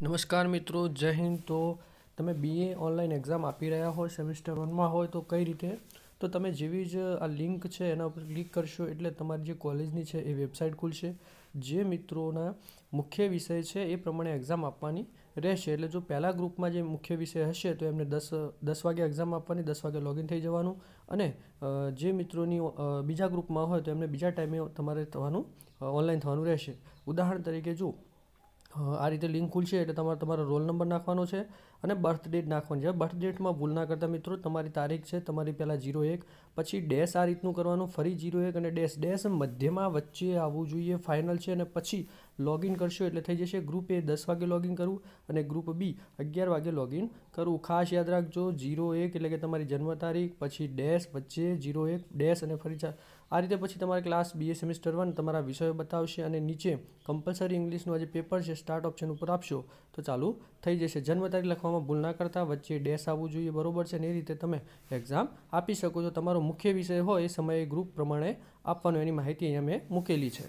નમસ્કાર મિત્રો જય હિન્દ તો તમે બીએ ઓનલાઈન એક્ઝામ આપી રહ્યા હોય સેમિસ્ટર વનમાં હોય તો કઈ રીતે તો તમે જેવી જ આ લિંક છે એના ઉપર ક્લિક કરશો એટલે તમારી જે કોલેજની છે એ વેબસાઇટ ખુલશે જે મિત્રોના મુખ્ય વિષય છે એ પ્રમાણે એક્ઝામ આપવાની રહેશે એટલે જો પહેલાં ગ્રુપમાં જે મુખ્ય વિષય હશે તો એમને દસ દસ વાગે એક્ઝામ આપવાની દસ વાગે લોગિન થઈ જવાનું અને જે મિત્રોની બીજા ગ્રુપમાં હોય તો એમને બીજા ટાઈમે તમારે થવાનું ઓનલાઈન થવાનું રહેશે ઉદાહરણ તરીકે જો આ રીતે લિંક ખુલશે એટલે તમારે તમારો રોલ નંબર નાખવાનો છે અને બર્થ ડેટ નાખવાની છે બર્થ ડેટમાં ભૂલ ના કરતા મિત્રો તમારી તારીખ છે તમારી પહેલાં જીરો એક પછી ડેશ આ રીતનું કરવાનું ફરી જીરો એક અને ડેશ ડેશ મધ્યમાં વચ્ચે આવવું જોઈએ ફાઇનલ છે અને પછી લોગિન કરશો એટલે થઈ જશે ગ્રુપ એ દસ વાગે લોગિન કરવું અને ગ્રુપ બી અગિયાર વાગે લોગિન કરવું ખાસ યાદ રાખજો જીરો એક એટલે કે તમારી જન્મ તારીખ પછી ડેશ વચ્ચે જીરો એક ડેશ અને ફરી આ રીતે પછી તમારે ક્લાસ બીએ સેમિસ્ટર વન તમારા વિષયો બતાવશે અને નીચે કમ્પલસરી ઇંગ્લિશનું આજે પેપર છે સ્ટાર્ટ ઓપ્શન ઉપર આપશો તો ચાલુ થઈ જશે જન્મ તારીખ લખવામાં ભૂલ ના કરતા વચ્ચે ડેશ આવવું જોઈએ બરોબર છે અને એ રીતે તમે એક્ઝામ આપી શકો છો તમારો મુખ્ય વિષય હોય એ સમયે ગ્રુપ પ્રમાણે આપવાનો એની માહિતી અહીંયા મેં મૂકેલી છે